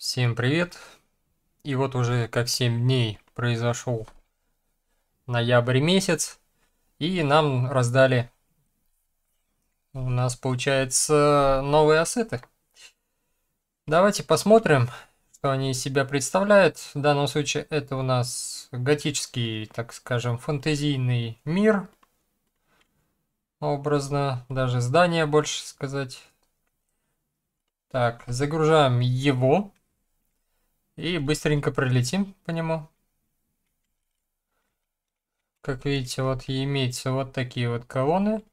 Всем привет! И вот уже как 7 дней произошел ноябрь месяц, и нам раздали у нас получается новые ассеты. Давайте посмотрим, что они из себя представляют. В данном случае это у нас готический, так скажем, фэнтезийный мир. Образно, даже здание больше сказать. Так, загружаем его. И быстренько пролетим по нему. Как видите, вот имеются вот такие вот колонны.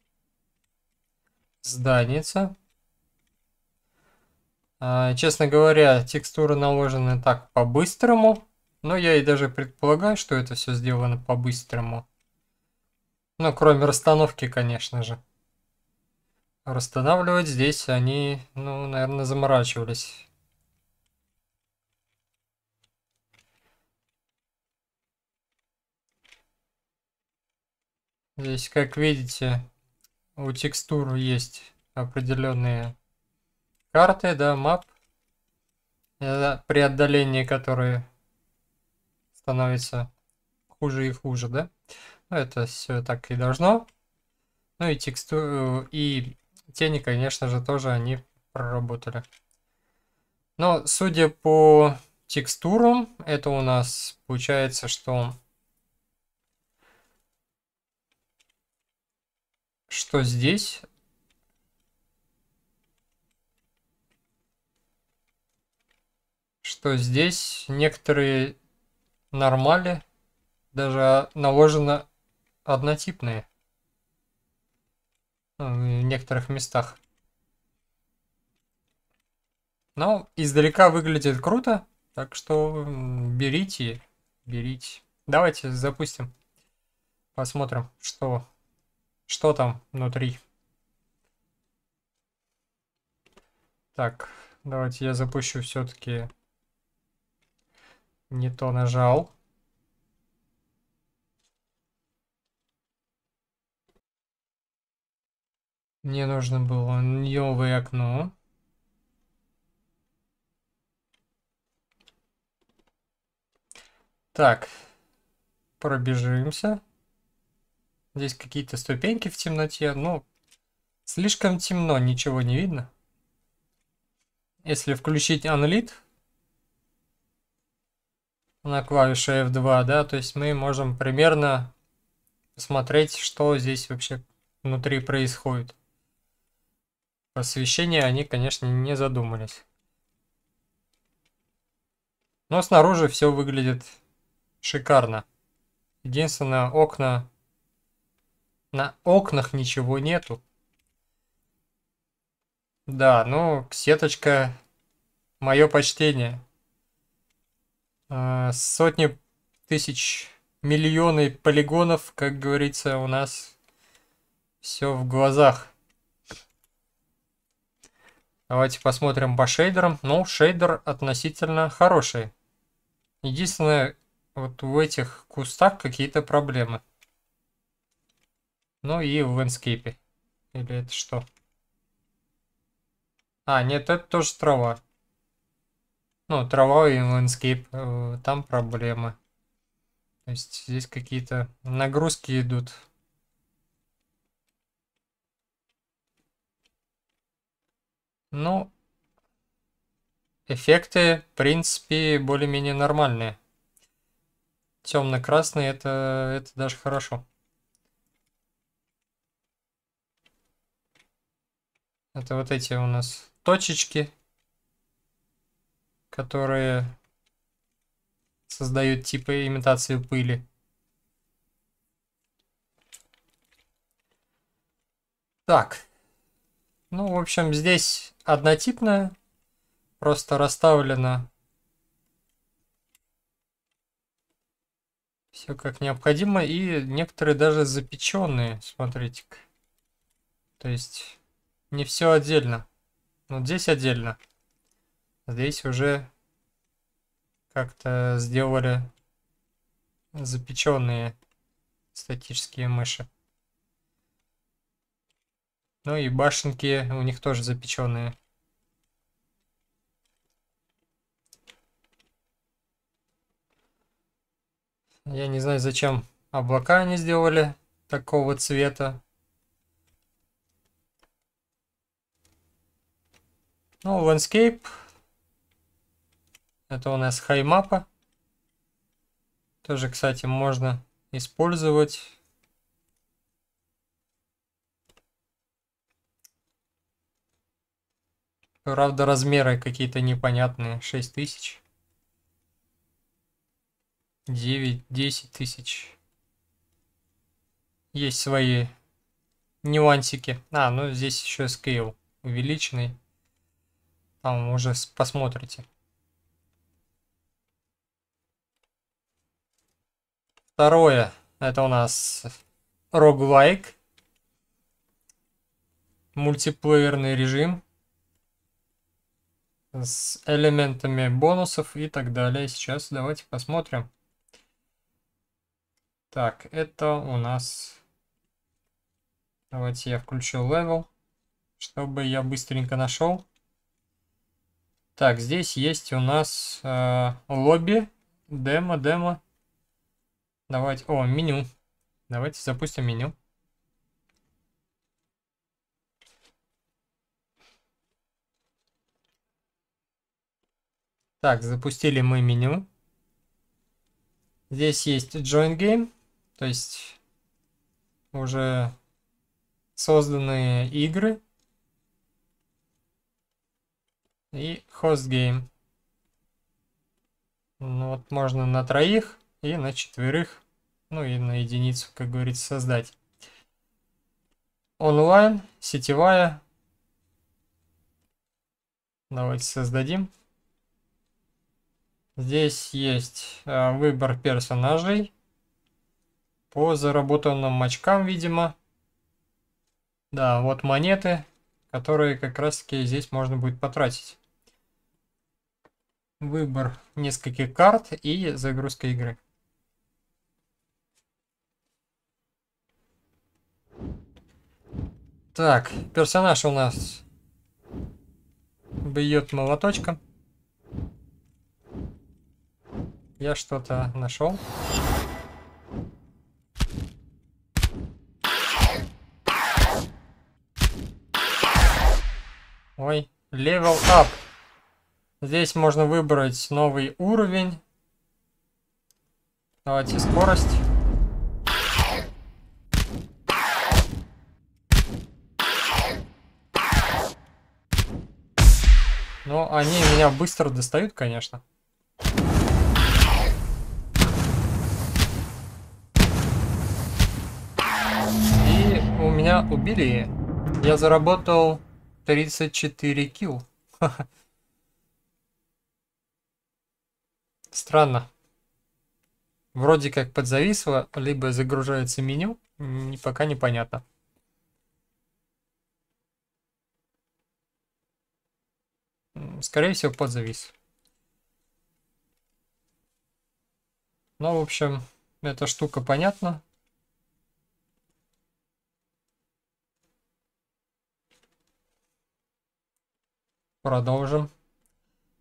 Зданица. А, честно говоря, текстуры наложены так по-быстрому. Но я и даже предполагаю, что это все сделано по-быстрому. Ну, кроме расстановки, конечно же. Расстанавливать здесь они, ну, наверное, заморачивались. Здесь, как видите, у текстур есть определенные карты, да, мап, э, при отдалении которые становится хуже и хуже, да. Ну, это все так и должно. Ну и текстуру, и тени, конечно же, тоже они проработали. Но, судя по текстурам, это у нас получается, что что здесь что здесь некоторые нормали даже а, наложено однотипные ну, в некоторых местах. Но издалека выглядит круто, так что берите, берите. Давайте запустим, посмотрим, что что там внутри? Так, давайте я запущу все-таки. Не то нажал. Мне нужно было новое окно. Так, пробежимся. Здесь какие-то ступеньки в темноте, но слишком темно, ничего не видно. Если включить Unlit на клавише F2, да, то есть мы можем примерно посмотреть, что здесь вообще внутри происходит. Освещение они, конечно, не задумались. Но снаружи все выглядит шикарно. Единственное, окна на окнах ничего нету. Да, ну, сеточка, мое почтение. А, сотни тысяч, миллионы полигонов, как говорится, у нас все в глазах. Давайте посмотрим по шейдерам. Ну, шейдер относительно хороший. Единственное, вот в этих кустах какие-то проблемы. Ну и в Inkscape. Или это что? А, нет, это тоже трава. Ну, трава и Landscape, э, там проблемы. То есть здесь какие-то нагрузки идут. Ну, эффекты, в принципе, более-менее нормальные. Темно-красный, это, это даже хорошо. Это вот эти у нас точечки, которые создают типы имитации пыли. Так. Ну, в общем, здесь однотипная. Просто расставлено все как необходимо. И некоторые даже запеченные, смотрите-ка. То есть не все отдельно. но ну, здесь отдельно. Здесь уже как-то сделали запеченные статические мыши. Ну и башенки у них тоже запеченные. Я не знаю, зачем облака они сделали такого цвета. Ну, landscape. Это у нас хаймапа. Тоже, кстати, можно использовать. Правда, размеры какие-то непонятные. 6 тысяч. 9, 10 тысяч. Есть свои нюансики. А, ну здесь еще скейл увеличенный. Там уже посмотрите. Второе, это у нас роглайк. Мультиплеерный режим с элементами бонусов и так далее. Сейчас давайте посмотрим. Так, это у нас... Давайте я включу левел, чтобы я быстренько нашел. Так, здесь есть у нас э, лобби, демо, демо. Давайте, о, меню. Давайте запустим меню. Так, запустили мы меню. Здесь есть Join Game, то есть уже созданные игры и хостгейм. Ну вот можно на троих и на четверых, ну и на единицу, как говорится, создать. Онлайн, сетевая. Давайте создадим. Здесь есть э, выбор персонажей. По заработанным очкам, видимо. Да, вот монеты которые как раз таки здесь можно будет потратить. Выбор нескольких карт и загрузка игры. Так, персонаж у нас бьет молоточком. Я что-то нашел. Ой, левел up. Здесь можно выбрать новый уровень. Давайте скорость. Но ну, они меня быстро достают, конечно. И у меня убили. Я заработал 34 килл. Странно. Вроде как подзависло, либо загружается меню, пока непонятно. Скорее всего, подзавис. Ну, в общем, эта штука понятна. Продолжим.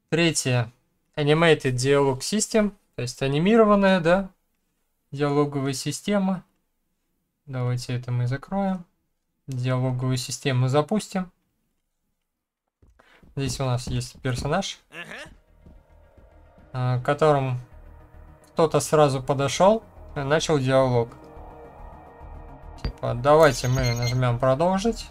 Третье. Animated Dialog System. То есть анимированная, да? Диалоговая система. Давайте это мы закроем. Диалоговую систему запустим. Здесь у нас есть персонаж, э, к которому кто-то сразу подошел и начал диалог. Типа, давайте мы нажмем продолжить.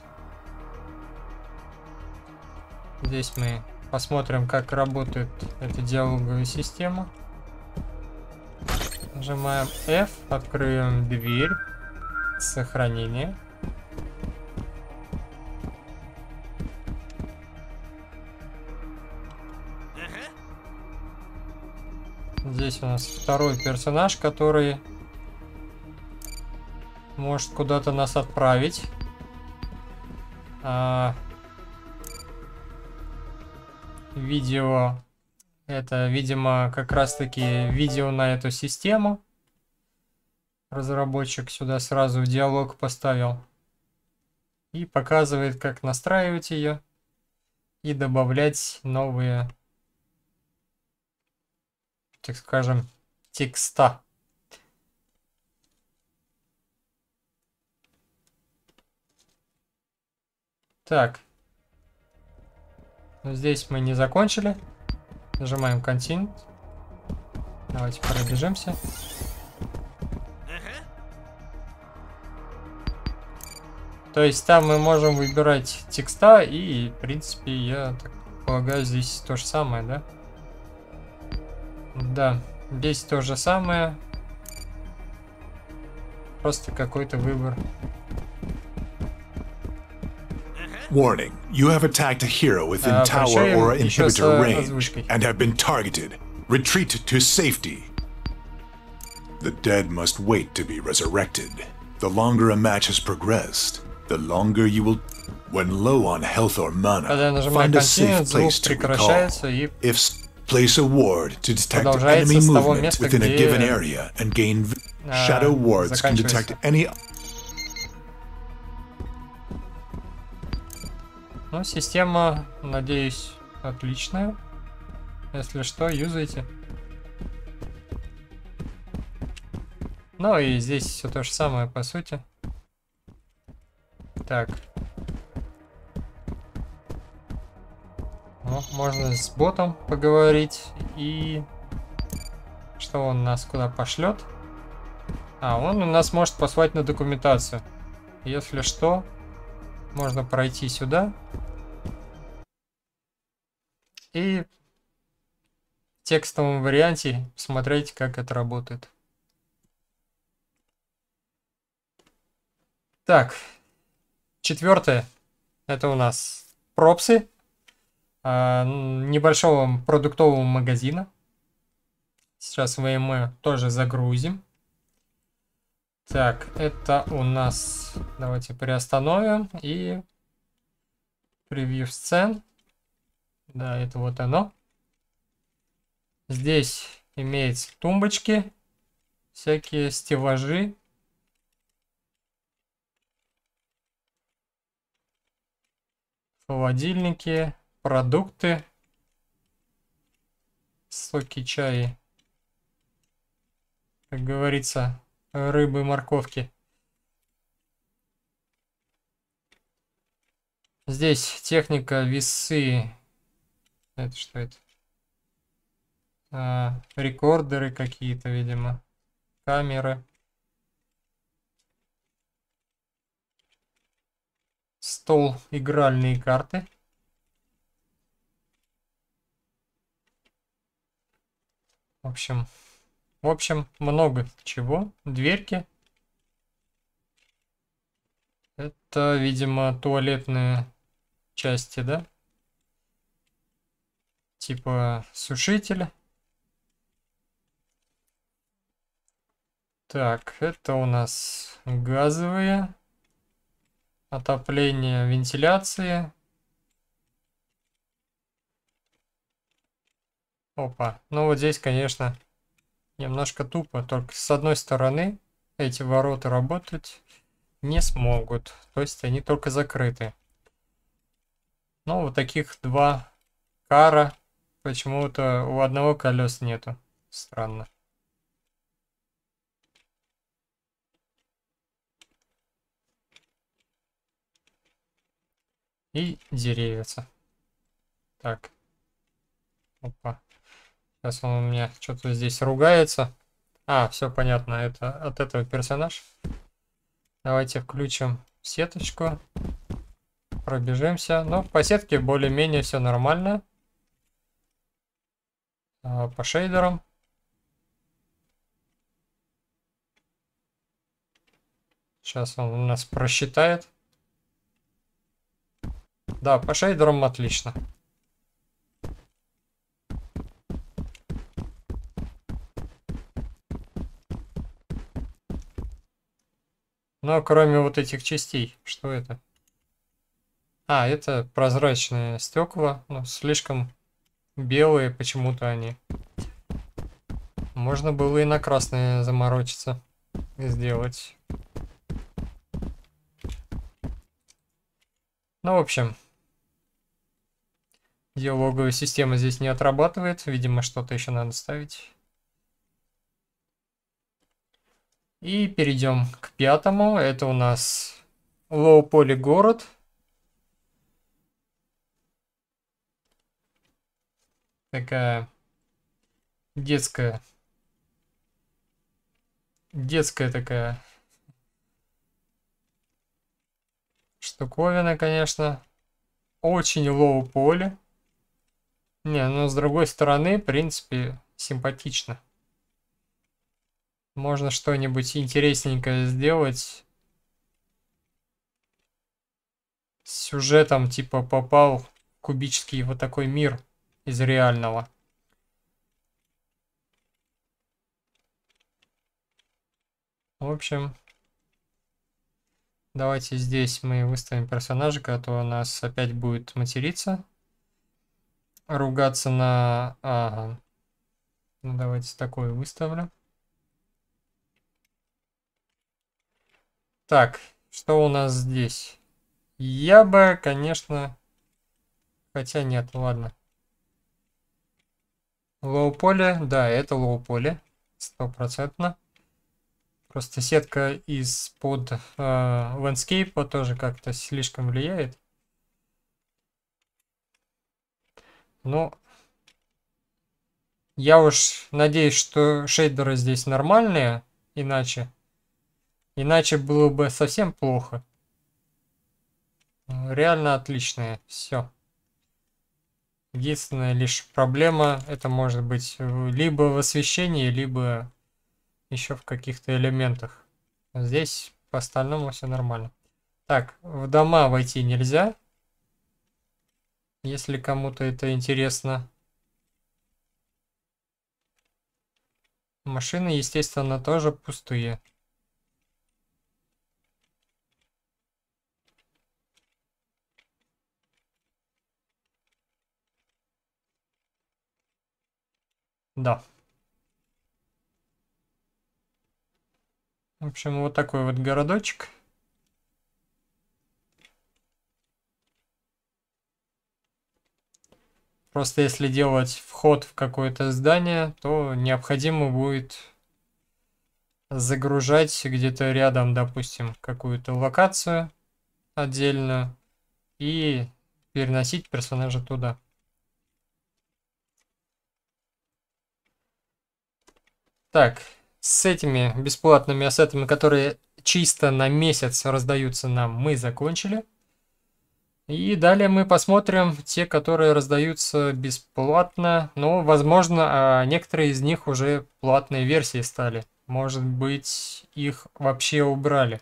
Здесь мы посмотрим, как работает эта диалоговая система. Нажимаем F, открываем дверь, сохранение. Здесь у нас второй персонаж, который может куда-то нас отправить. А, видео. Это, видимо, как раз-таки видео на эту систему. Разработчик сюда сразу в диалог поставил. И показывает, как настраивать ее. И добавлять новые, так скажем, текста. Так, но ну, здесь мы не закончили. Нажимаем Continue. Давайте пробежимся. То есть там мы можем выбирать текста, и, в принципе, я так полагаю, здесь то же самое, да? Да, здесь то же самое. Просто какой-то выбор Warning, you have attacked a hero within uh, tower or inhibitor uh, range and have been targeted. Retreat to safety. The dead must wait to be resurrected. The longer a match has progressed, the longer you will... When low on health or mana, find a safe place to recall. If Place a ward to detect enemy movement within a given area and gain... Shadow wards can detect any... Ну, система, надеюсь, отличная. Если что, юзайте. Ну и здесь все то же самое, по сути. Так. Ну, можно с ботом поговорить. И что он нас куда пошлет. А, он у нас может послать на документацию. Если что, можно пройти сюда и в текстовом варианте смотреть, как это работает. Так, четвертое, это у нас пропсы э, небольшого продуктового магазина. Сейчас мы эм ему э тоже загрузим. Так, это у нас... Давайте приостановим и превью сцен. Да, это вот оно. Здесь имеется тумбочки, всякие стеллажи. Холодильники, продукты, соки, чаи. Как говорится, рыбы, морковки. Здесь техника, весы, это что это? А, рекордеры какие-то, видимо. Камеры. Стол, игральные карты. В общем, в общем, много чего. Дверьки. Это, видимо, туалетные части, да? типа сушитель. Так, это у нас газовые. Отопление, вентиляция Опа. Ну вот здесь, конечно, немножко тупо. Только с одной стороны эти ворота работать не смогут. То есть они только закрыты. Ну, вот таких два кара Почему-то у одного колес нету. Странно. И деревица. Так. Опа. Сейчас он у меня что-то здесь ругается. А, все понятно, это от этого персонаж. Давайте включим сеточку. Пробежимся. Но ну, по сетке более-менее все нормально. А, по шейдерам. Сейчас он у нас просчитает. Да, по шейдерам отлично. Но кроме вот этих частей, что это? А, это прозрачные стекла, но ну, слишком Белые почему-то они. Можно было и на красные заморочиться. Сделать. Ну, в общем. Диалоговая система здесь не отрабатывает. Видимо, что-то еще надо ставить. И перейдем к пятому. Это у нас Лоуполи город. такая детская. Детская такая штуковина, конечно. Очень лоу поле. Не, но ну, с другой стороны, в принципе, симпатично. Можно что-нибудь интересненькое сделать. С сюжетом, типа, попал кубический вот такой мир из реального. В общем, давайте здесь мы выставим персонажика, а то у нас опять будет материться. Ругаться на... Ага. Ну, давайте такое выставлю. Так, что у нас здесь? Я бы, конечно... Хотя нет, ладно. Лоу-поле, да, это лоу-поле, стопроцентно. Просто сетка из-под э, ландскейпа тоже как-то слишком влияет. Ну, я уж надеюсь, что шейдеры здесь нормальные, иначе. Иначе было бы совсем плохо. Реально отличные, все. Единственная лишь проблема, это может быть либо в освещении, либо еще в каких-то элементах. Здесь по остальному все нормально. Так, в дома войти нельзя. Если кому-то это интересно. Машины, естественно, тоже пустые. Да. В общем, вот такой вот городочек. Просто если делать вход в какое-то здание, то необходимо будет загружать где-то рядом, допустим, какую-то локацию отдельно и переносить персонажа туда. Так, с этими бесплатными ассетами, которые чисто на месяц раздаются нам, мы закончили. И далее мы посмотрим те, которые раздаются бесплатно. Но, возможно, а некоторые из них уже платные версии стали. Может быть, их вообще убрали.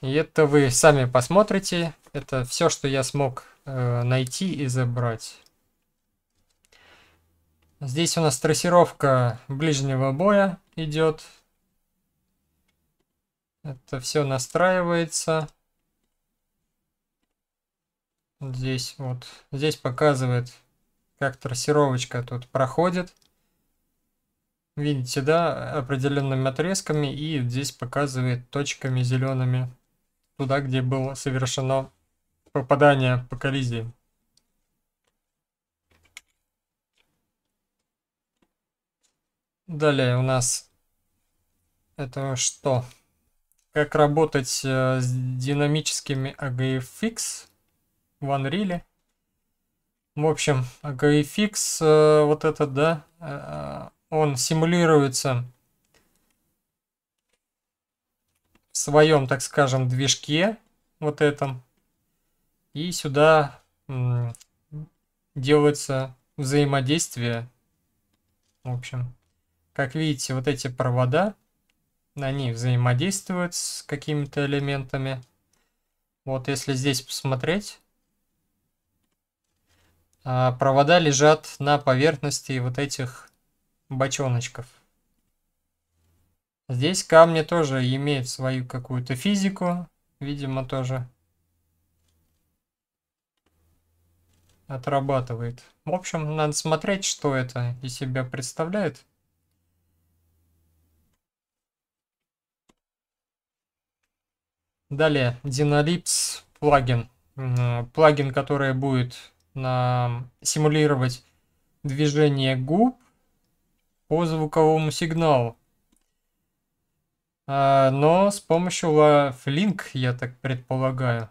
И это вы сами посмотрите. Это все, что я смог э, найти и забрать. Здесь у нас трассировка ближнего боя идет. Это все настраивается. Здесь вот, здесь показывает, как трассировочка тут проходит. Видите, да, определенными отрезками и здесь показывает точками зелеными туда, где было совершено попадание по коллизии. Далее у нас это что? Как работать э, с динамическими AGFX в Unreal. В общем, AGFX, э, вот этот, да, э, э, он симулируется в своем, так скажем, движке вот этом. И сюда делается взаимодействие. В общем, как видите, вот эти провода, они взаимодействуют с какими-то элементами. Вот если здесь посмотреть, а, провода лежат на поверхности вот этих бочоночков. Здесь камни тоже имеют свою какую-то физику, видимо, тоже отрабатывает. В общем, надо смотреть, что это из себя представляет. Далее, Dynalips плагин. Плагин, который будет на... симулировать движение губ по звуковому сигналу. А, но с помощью LaughlLink, я так предполагаю.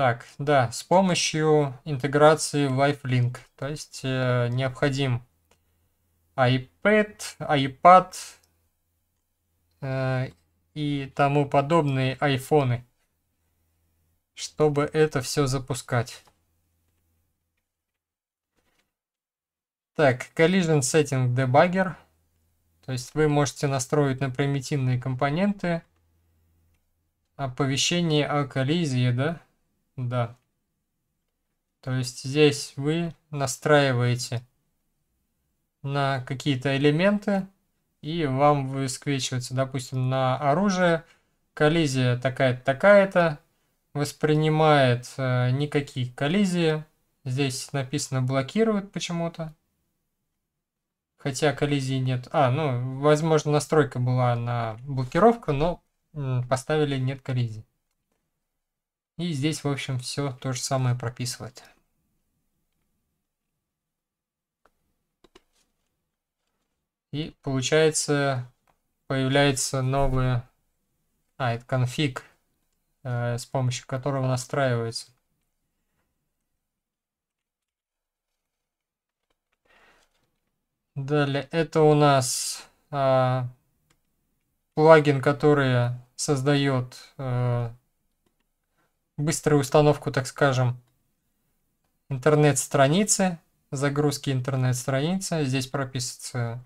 Так, да, с помощью интеграции LifeLink, То есть э, необходим iPad, iPad э, и тому подобные айфоны, чтобы это все запускать. Так, Collision Setting Debugger. То есть вы можете настроить на примитивные компоненты оповещение о коллизии, да? Да. То есть здесь вы настраиваете на какие-то элементы, и вам высвечивается, допустим, на оружие, коллизия такая-то, такая-то, воспринимает э, никакие коллизии. Здесь написано блокирует почему-то. Хотя коллизии нет. А, ну, возможно, настройка была на блокировку, но поставили нет коллизии. И здесь, в общем, все то же самое прописывать. И получается, появляется новый... А, это конфиг, э, с помощью которого настраивается. Далее, это у нас э, плагин, который создает э, быструю установку, так скажем, интернет-страницы, загрузки интернет-страницы. Здесь прописывается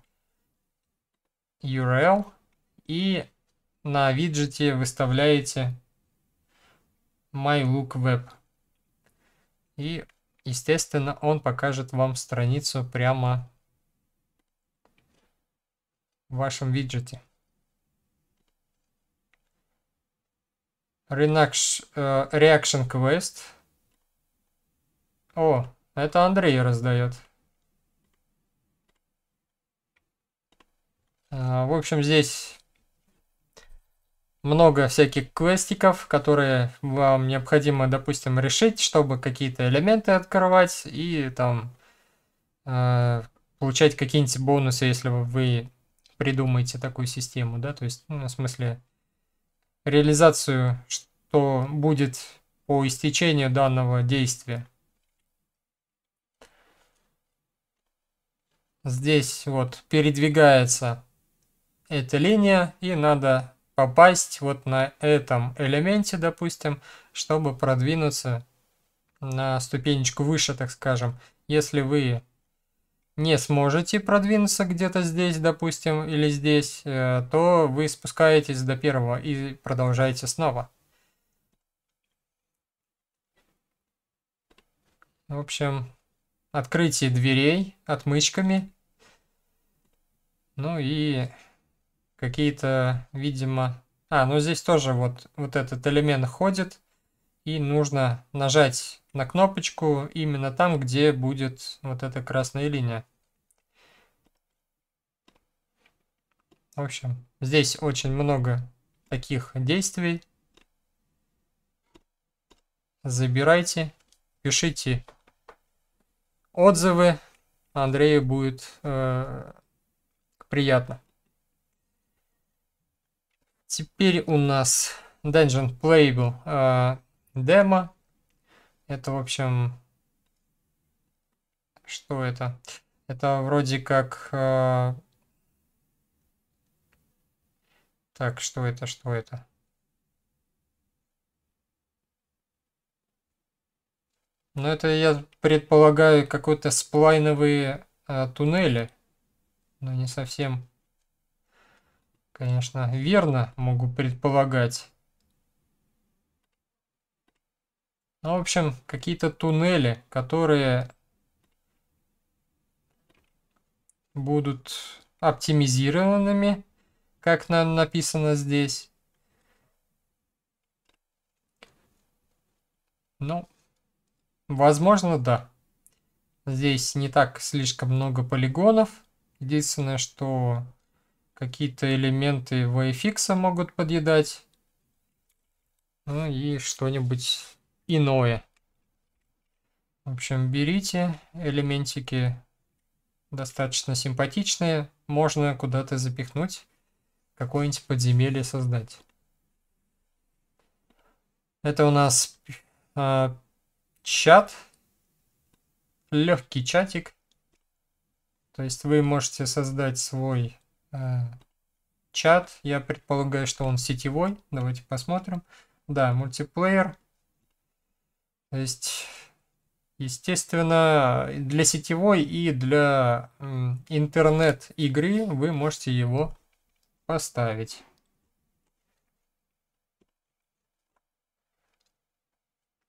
URL и на виджете выставляете MyLookWeb. И, естественно, он покажет вам страницу прямо в вашем виджете. Э, Reaction Quest. О, это Андрей раздает. Э, в общем, здесь много всяких квестиков, которые вам необходимо, допустим, решить, чтобы какие-то элементы открывать и там э, получать какие-нибудь бонусы, если вы придумаете такую систему, да, то есть, ну, в смысле, реализацию, что будет по истечению данного действия. Здесь вот передвигается эта линия и надо попасть вот на этом элементе, допустим, чтобы продвинуться на ступенечку выше, так скажем. Если вы не сможете продвинуться где-то здесь, допустим, или здесь, э, то вы спускаетесь до первого и продолжаете снова. В общем, открытие дверей отмычками. Ну и какие-то, видимо... А, ну здесь тоже вот, вот этот элемент ходит. И нужно нажать на кнопочку именно там, где будет вот эта красная линия. В общем, здесь очень много таких действий. Забирайте, пишите отзывы. Андрею будет э, приятно. Теперь у нас Dungeon Playable э, демо. Это, в общем... Что это? Это вроде как... Э, так, что это, что это? Ну, это, я предполагаю, какой-то сплайновые э, туннели. Но не совсем, конечно, верно могу предполагать. Ну, в общем, какие-то туннели, которые будут оптимизированными, как нам написано здесь. Ну, возможно, да. Здесь не так слишком много полигонов. Единственное, что какие-то элементы VFX могут подъедать. Ну и что-нибудь иное. В общем, берите элементики достаточно симпатичные. Можно куда-то запихнуть, какое-нибудь подземелье создать. Это у нас э, чат, легкий чатик. То есть вы можете создать свой э, чат. Я предполагаю, что он сетевой. Давайте посмотрим. Да, мультиплеер. То есть, естественно, для сетевой и для интернет-игры вы можете его поставить.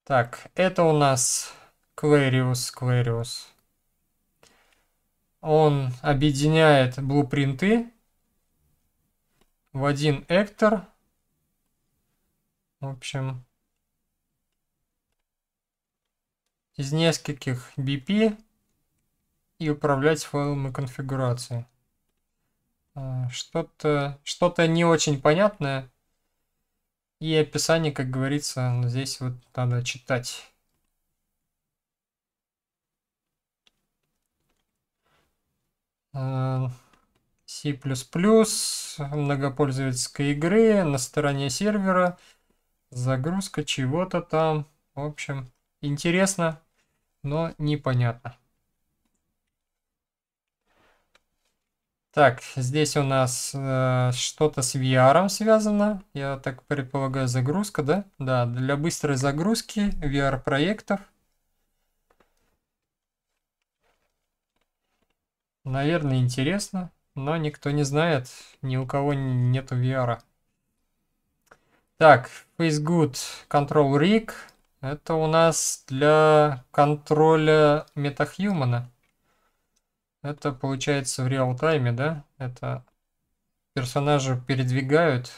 Так, это у нас Clarius. Клэриус. Он объединяет блупринты в один эктор. В общем, из нескольких BP и управлять файлами конфигурации. А, что-то что, -то, что -то не очень понятное. И описание, как говорится, здесь вот надо читать. А, C++, многопользовательской игры, на стороне сервера, загрузка чего-то там. В общем, интересно но непонятно. Так, здесь у нас э, что-то с VR связано. Я так предполагаю, загрузка, да? Да, для быстрой загрузки VR-проектов. Наверное, интересно, но никто не знает, ни у кого нету VR. -а. Так, Facegood Control Rig. Это у нас для контроля метахьюмана. Это получается в реал-тайме, да? Это персонажа передвигают.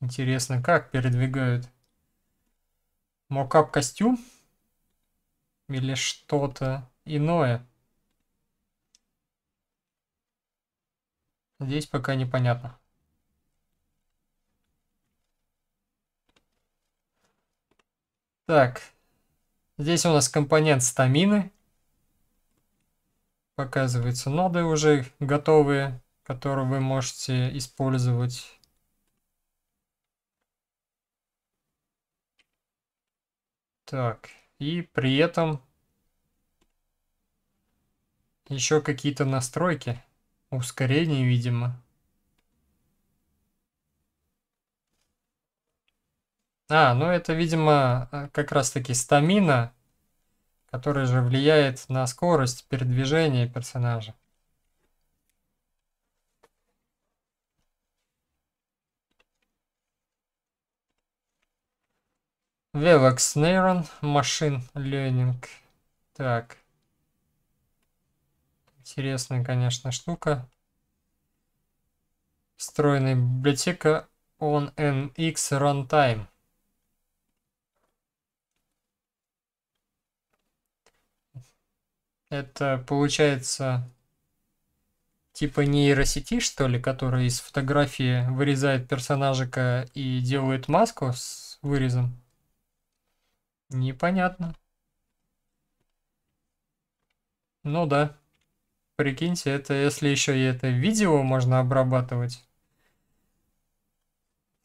Интересно, как передвигают? Мокап костюм? Или что-то иное? Здесь пока непонятно. Так, здесь у нас компонент стамины. Показываются ноды уже готовые, которые вы можете использовать. Так, и при этом еще какие-то настройки. Ускорение, видимо. А, ну это, видимо, э, как раз-таки стамина, которая же влияет на скорость передвижения персонажа. Velox Neuron Machine Learning. Так. Интересная, конечно, штука. Встроенная библиотека OnNX Runtime. Это получается типа нейросети, что ли, которая из фотографии вырезает персонажика и делает маску с вырезом? Непонятно. Ну да. Прикиньте, это если еще и это видео можно обрабатывать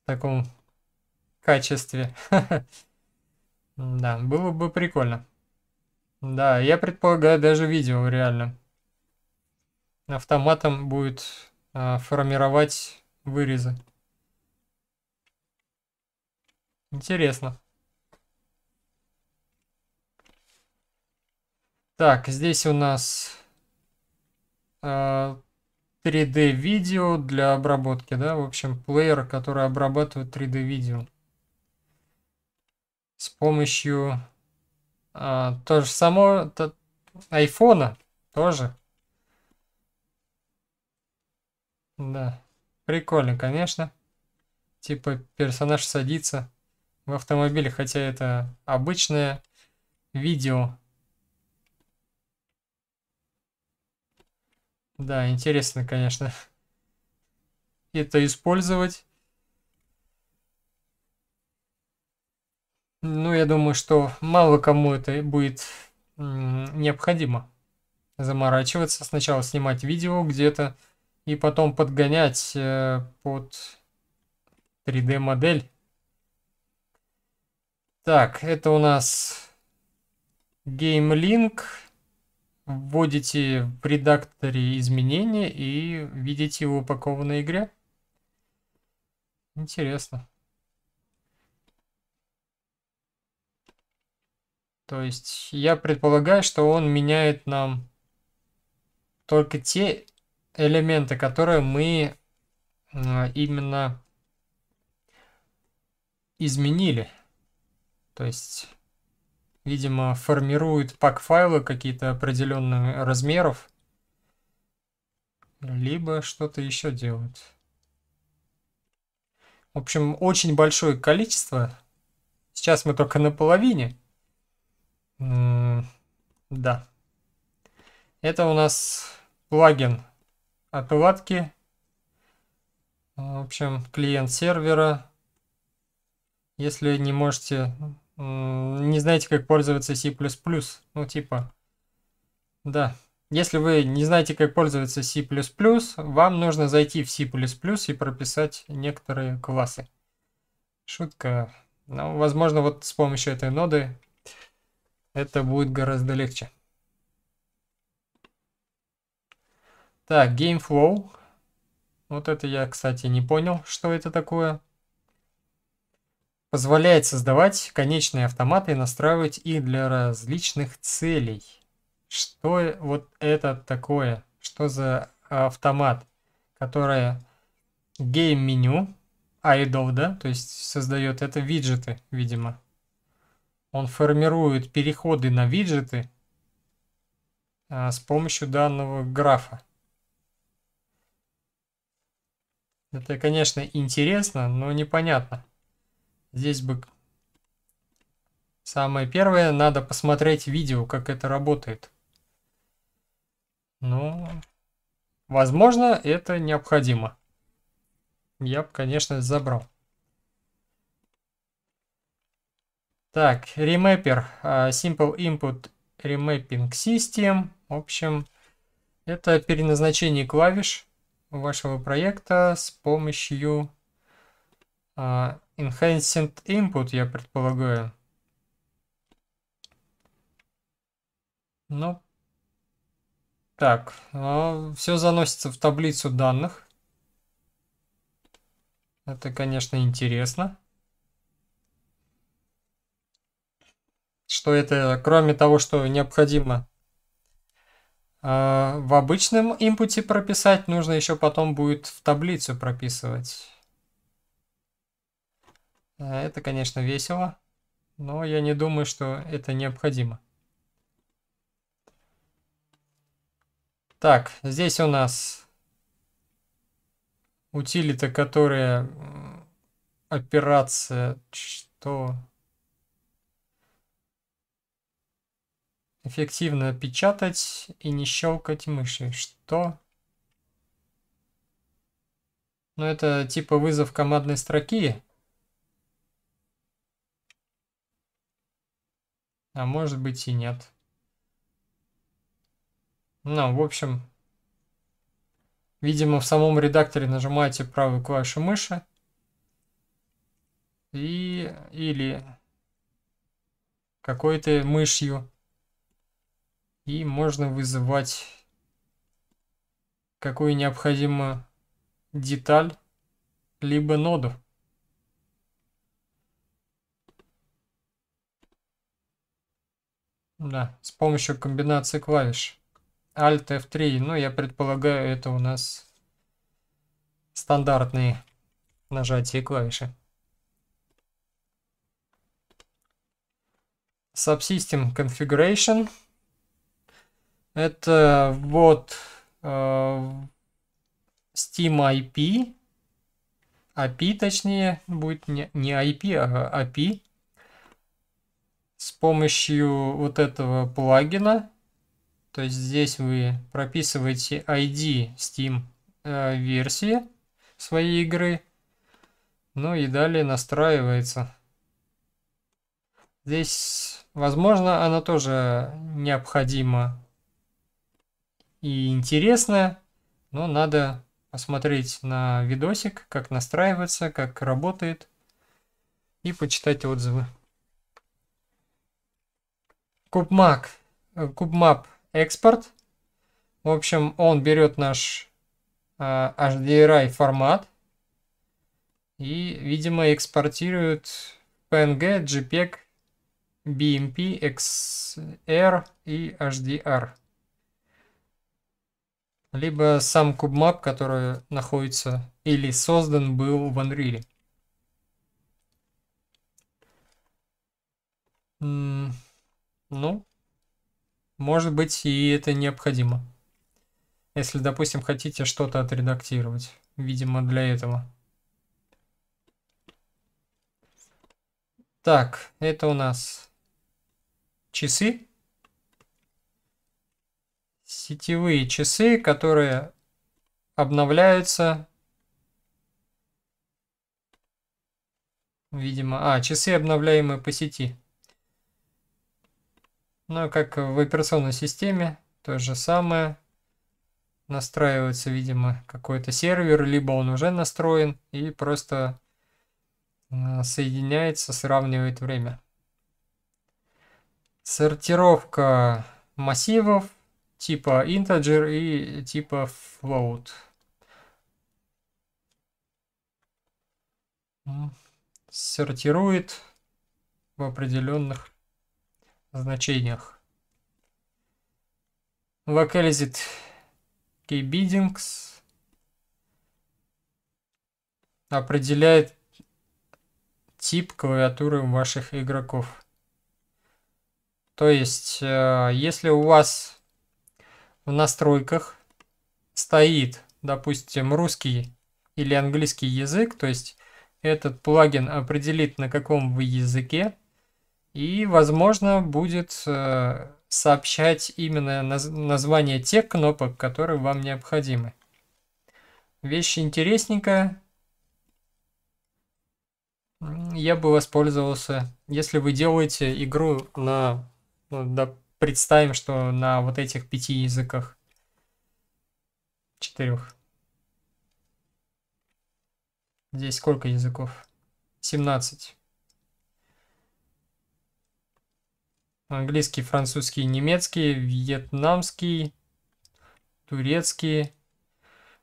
в таком качестве. Да, было бы прикольно. Да, я предполагаю, даже видео реально. Автоматом будет э, формировать вырезы. Интересно. Так, здесь у нас а, э, 3D видео для обработки, да, в общем, плеер, который обрабатывает 3D видео с помощью а, то же само то, айфона тоже. Да, прикольно, конечно. Типа персонаж садится в автомобиле, хотя это обычное видео. Да, интересно, конечно, это использовать. Ну, я думаю, что мало кому это будет необходимо заморачиваться. Сначала снимать видео где-то и потом подгонять э, под 3D модель. Так, это у нас GameLink. Вводите в редакторе изменения и видите его упакованной игре. Интересно. То есть я предполагаю, что он меняет нам только те элементы, которые мы а, именно изменили. То есть, видимо, формирует пак-файлы какие-то определенных размеров. Либо что-то еще делают. В общем, очень большое количество. Сейчас мы только на половине да. Это у нас плагин откладки. А, в общем, клиент сервера. Если не можете, не знаете, как пользоваться C++, ну типа, да. Если вы не знаете, как пользоваться C++, вам нужно зайти в C++ и прописать некоторые классы. Шутка. Но, ну, возможно, вот с помощью этой ноды это будет гораздо легче. Так, Game Flow. Вот это я, кстати, не понял, что это такое. Позволяет создавать конечные автоматы и настраивать их для различных целей. Что вот это такое? Что за автомат, Которое Game Menu. idle, да, то есть создает это виджеты, видимо. Он формирует переходы на виджеты а, с помощью данного графа. Это, конечно, интересно, но непонятно. Здесь бы самое первое, надо посмотреть видео, как это работает. Ну, возможно, это необходимо. Я бы, конечно, забрал. Так, ремэпер, а, Simple Input Remapping System. В общем, это переназначение клавиш вашего проекта с помощью uh, Enhanced Input, я предполагаю. Ну, так, а, все заносится в таблицу данных. Это, конечно, интересно. что это, кроме того, что необходимо э, в обычном импуте прописать, нужно еще потом будет в таблицу прописывать. Э, это, конечно, весело, но я не думаю, что это необходимо. Так, здесь у нас утилита, которая операция... Что? Эффективно печатать и не щелкать мышью. Что? Ну это типа вызов командной строки. А может быть и нет. Ну, в общем, видимо, в самом редакторе нажимаете правую клавишу мыши. И, или какой-то мышью и можно вызывать какую необходимо деталь, либо ноду. Да, с помощью комбинации клавиш. Alt F3, ну я предполагаю, это у нас стандартные нажатия клавиши. Subsystem Configuration. Это вот э, Steam IP. API, точнее, будет не, не IP, а API. С помощью вот этого плагина. То есть здесь вы прописываете ID Steam э, версии своей игры. Ну и далее настраивается. Здесь, возможно, она тоже необходима и интересное, но надо посмотреть на видосик, как настраивается, как работает и почитать отзывы. Кубмак, э, Кубмап экспорт. В общем, он берет наш э, HDRI формат и, видимо, экспортирует PNG, JPEG, BMP, XR и HDR либо сам кубмап, который находится или создан был в Unreal. Ну, может быть, и это необходимо. Если, допустим, хотите что-то отредактировать. Видимо, для этого. Так, это у нас часы сетевые часы, которые обновляются, видимо, а, часы, обновляемые по сети. Ну, как в операционной системе, то же самое. Настраивается, видимо, какой-то сервер, либо он уже настроен и просто соединяется, сравнивает время. Сортировка массивов типа integer и типа float. Сортирует в определенных значениях. Localized keybindings определяет тип клавиатуры ваших игроков. То есть, э, если у вас в настройках стоит, допустим, русский или английский язык, то есть этот плагин определит, на каком вы языке, и, возможно, будет э, сообщать именно название тех кнопок, которые вам необходимы. Вещь интересненькая. Я бы воспользовался, если вы делаете игру на, ну, представим, что на вот этих пяти языках, четырех, здесь сколько языков? 17. Английский, французский, немецкий, вьетнамский, турецкий,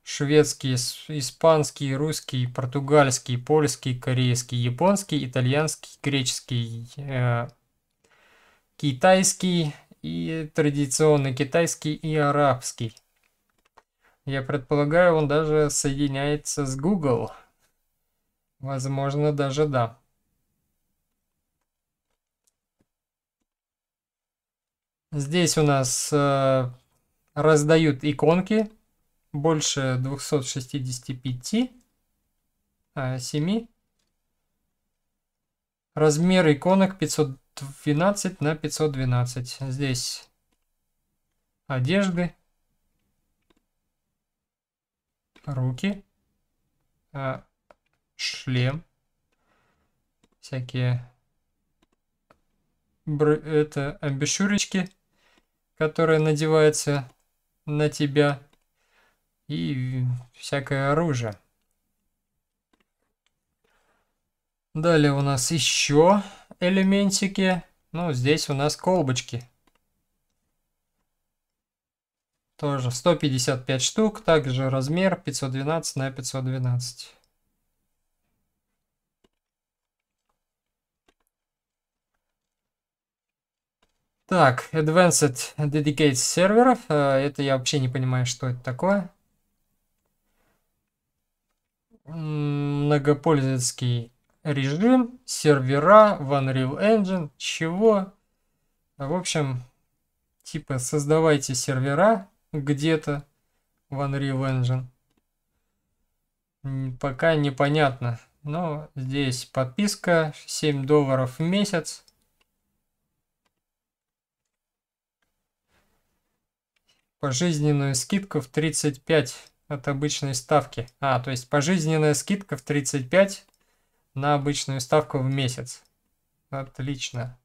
шведский, испанский, русский, португальский, польский, корейский, японский, итальянский, греческий, э, китайский, и традиционный китайский и арабский. Я предполагаю, он даже соединяется с Google. Возможно, даже да. Здесь у нас э, раздают иконки больше 265, э, 7. Размер иконок 500 12 на 512. Здесь одежды, руки, а, шлем, всякие это обещурочки, которые надеваются на тебя и всякое оружие. Далее у нас еще элементики. Ну, здесь у нас колбочки. Тоже 155 штук, также размер 512 на 512. Так, Advanced Dedicated серверов. Э, это я вообще не понимаю, что это такое. Многопользовательский режим, сервера в Unreal Engine, чего. В общем, типа создавайте сервера где-то в Unreal Engine. Пока непонятно. Но здесь подписка 7 долларов в месяц. Пожизненную скидку в 35 от обычной ставки. А, то есть пожизненная скидка в 35 на обычную ставку в месяц. Отлично.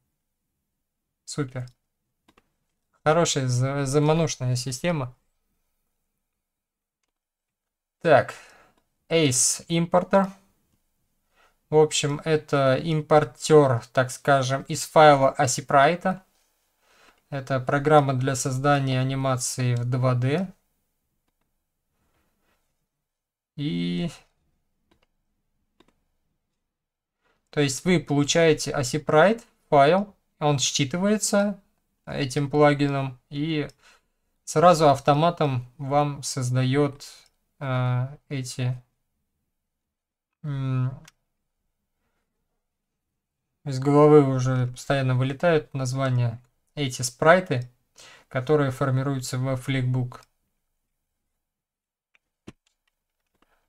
Супер. Хорошая заманушная система. Так, Ace Importer. В общем, это импортер, так скажем, из файла AsiPrite. Это программа для создания анимации в 2D. И То есть вы получаете ACPrite файл, он считывается этим плагином и сразу автоматом вам создает э, эти из головы уже постоянно вылетают названия эти спрайты, которые формируются во фликбук.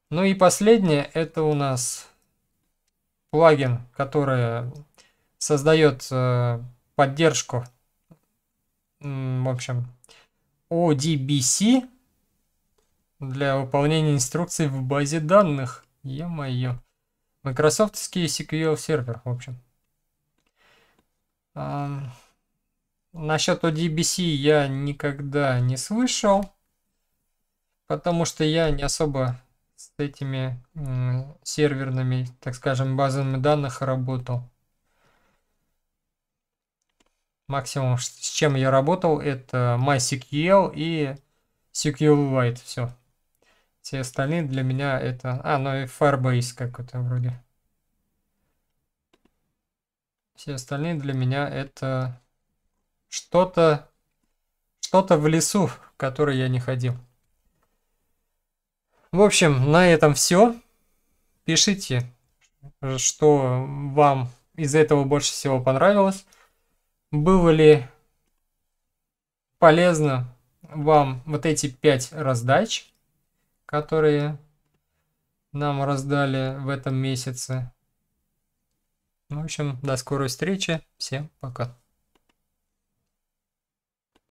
Ну и последнее, это у нас плагин, который создает э, поддержку, в общем, ODBC для выполнения инструкций в базе данных. Е-мое. Микрософтский SQL сервер, в общем. А, насчет ODBC я никогда не слышал, потому что я не особо с этими серверными, так скажем, базами данных работал. Максимум, с чем я работал, это MySQL и SQLite, все. Все остальные для меня это... А, ну и Firebase какой-то вроде. Все остальные для меня это что-то что-то в лесу, в который я не ходил. В общем, на этом все. Пишите, что вам из этого больше всего понравилось. Было ли полезно вам вот эти 5 раздач, которые нам раздали в этом месяце. В общем, до скорой встречи. Всем пока.